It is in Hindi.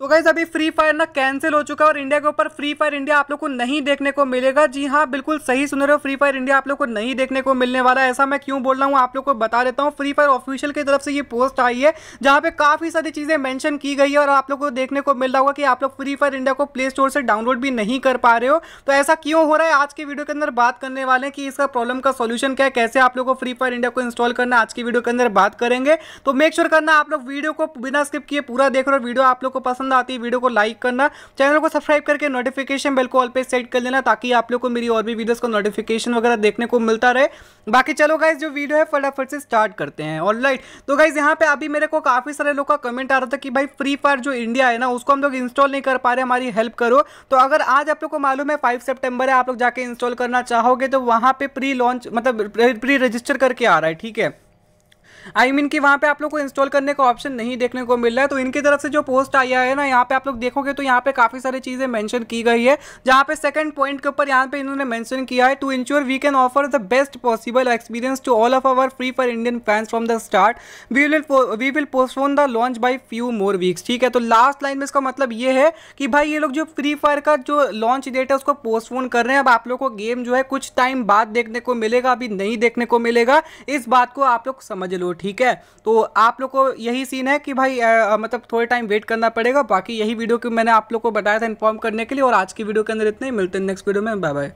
तो गाइज अभी फ्री फायर ना कैंसिल हो चुका है और इंडिया के ऊपर फ्री फायर इंडिया आप लोग को नहीं देखने को मिलेगा जी हाँ बिल्कुल सही सुन रहे हो फ्री फायर इंडिया आप लोग को नहीं देखने को मिलने वाला है ऐसा मैं क्यों बोल रहा हूँ आप लोग को बता देता हूँ फ्री फायर ऑफिशियल की तरफ से ये पोस्ट आई है जहाँ पे काफ़ी सारी चीज़ें मैंशन की गई है और आप लोग को देखने को मिल रहा होगा कि आप लोग फ्री फायर इंडिया को प्ले स्टोर से डाउनलोड भी नहीं कर पा रहे हो तो ऐसा क्यों हो रहा है आज की वीडियो के अंदर बात करने वाले हैं कि इसका प्रॉब्लम का सोल्यूशन क्या है कैसे आप लोग को फ्री फायर इंडिया को इंस्टॉल करना आज की वीडियो के अंदर बात करेंगे तो मेक श्योर करना आप लोग वीडियो को बिना स्किप किए पूरा देख रहे हो वीडियो आप लोग को पसंद पसंद आती है वीडियो को लाइक करना चैनल को सब्सक्राइब करके नोटिफिकेशन बेल को ऑल पे सेट कर लेना ताकि आप लोग को मेरी और भी वीडियोस का नोटिफिकेशन वगैरह देखने को मिलता रहे बाकी चलो गाइज जो वीडियो है फटाफट से स्टार्ट करते हैं ऑल राइट तो गाइज यहाँ पे अभी मेरे को काफ़ी सारे लोग का कमेंट आ रहा था कि भाई फ्री फायर जो इंडिया है ना उसको हम लोग इंस्टॉल नहीं कर पा रहे हमारी हेल्प करो तो अगर आज आप लोग को मालूम है फाइव सेप्टेम्बर है आप लोग जाके इंस्टॉल करना चाहोगे तो वहाँ पे प्री लॉन्च मतलब प्री रजिस्टर करके आ रहा है ठीक है आई I मीन mean कि वहाँ पे आप लोग को इंस्टॉल करने का ऑप्शन नहीं देखने को मिल रहा है तो इनकी तरफ से जो पोस्ट आया है ना यहाँ पे आप लोग देखोगे तो यहाँ पे काफ़ी सारी चीज़ें मैंशन की गई है जहाँ पे सेकंड पॉइंट के ऊपर यहाँ पे इन्होंने मैंशन किया है to ensure we can offer the best possible experience to all of our Free Fire Indian fans from the start we will we will postpone the launch by few more weeks ठीक है तो लास्ट लाइन में इसका मतलब ये है कि भाई ये लोग जो फ्री फायर का जो लॉन्च डेट है उसको पोस्टपोन कर रहे हैं अब आप लोग को गेम जो है कुछ टाइम बाद देखने को मिलेगा अभी नहीं देखने को मिलेगा इस बात को आप लोग समझ लो ठीक है तो आप लोग को यही सीन है कि भाई आ, मतलब थोड़े टाइम वेट करना पड़ेगा बाकी यही वीडियो की मैंने आप लोग को बताया था इन्फॉर्म करने के लिए और आज की वीडियो के अंदर इतने ही मिलते हैं नेक्स्ट वीडियो में बाय बाय